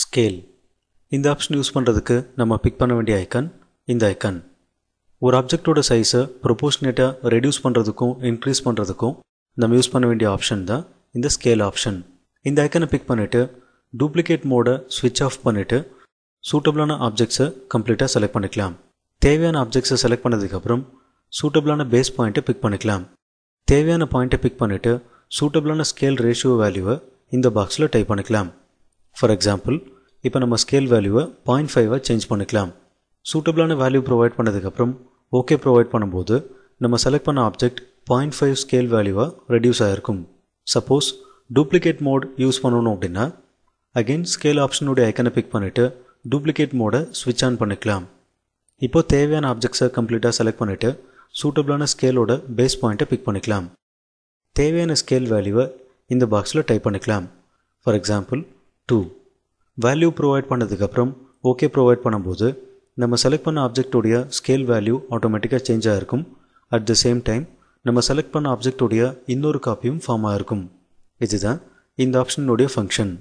scale இந்த option use பண்ணுறதுக்கு நம்ம பிக் பண்ண வேண்டிய ஐக்கன் இந்த ஐக்கன் ஒரு ஆப்ஜெக்டோட சைஸை ப்ரொபோஷனேட்டாக ரெடியூஸ் பண்ணுறதுக்கும் இன்க்ரீஸ் பண்ணுறதுக்கும் நம்ம யூஸ் பண்ண வேண்டிய ஆப்ஷன் தான் இந்த ஸ்கேல் ஆப்ஷன் இந்த ஐக்கனை பிக் பண்ணிவிட்டு டூப்ளிகேட் மோடை ஸ்விட்ச் ஆஃப் பண்ணிவிட்டு சூட்டபிளான ஆப்ஜெக்ட்ஸை கம்ப்ளீட்டாக செலக்ட் பண்ணிக்கலாம் தேவையான ஆப்ஜெக்ட்ஸை செலக்ட் பண்ணதுக்கப்புறம் சூட்டபிளான பேஸ் பாயிண்ட்டை பிக் பண்ணிக்கலாம் தேவையான பாயிண்ட்டை பிக் பண்ணிவிட்டு சூட்டபிளான ஸ்கேல் ரேஷியோ வேல்யூவை இந்த பாக்ஸில் டைப் பண்ணிக்கலாம் ஃபார் எக்ஸாம்பிள் இப்போ நம்ம ஸ்கேல் வேல்யூவை பாயிண்ட் ஃபைவாக சேஞ்ச் பண்ணிக்கலாம் சூட்டபிளான வேல்யூ ப்ரொவைட் பண்ணதுக்கப்புறம் ஓகே ப்ரொவைட் பண்ணும்போது நம்ம செலக்ட் பண்ண ஆப்ஜெக்ட் பாயிண்ட் ஃபைவ் ஸ்கேல் வேல்யூவாக ரெடியூஸ் ஆகிருக்கும் சப்போஸ் டூப்ளிகேட் மோட் யூஸ் பண்ணணும் அப்படின்னா அகெயின் ஸ்கேல் ஆப்ஷனுடைய ஐக்கனை பிக் பண்ணிவிட்டு டூப்ளிகேட் மோடை ஸ்விட்ச் ஆன் பண்ணிக்கலாம் இப்போ தேவையான ஆப்ஜெக்ட்ஸை கம்ப்ளீட்டாக செலக்ட் பண்ணிவிட்டு சூட்டபிளான ஸ்கேலோட பேஸ் பாயிண்ட்டை பிக் பண்ணிக்கலாம் தேவையான ஸ்கேல் வேல்யூவை இந்த பாக்ஸில் டைப் பண்ணிக்கலாம் for example two value provide பண்ணதுக்கப்புறம் ஓகே ப்ரொவைட் பண்ணும்போது நம்ம செலக்ட் பண்ண ஆப்ஜெக்டோடைய ஸ்கேல் வேல்யூ ஆட்டோமேட்டிக்காக சேஞ்ச் ஆகிருக்கும் அட் த சேம் டைம் நம்ம செலக்ட் பண்ண ஆப்ஜெக்டோடைய இன்னொரு காப்பியும் ஃபார்ம் ஆகிருக்கும் இதுதான் இந்த ஆப்ஷனுடைய ஃபங்க்ஷன்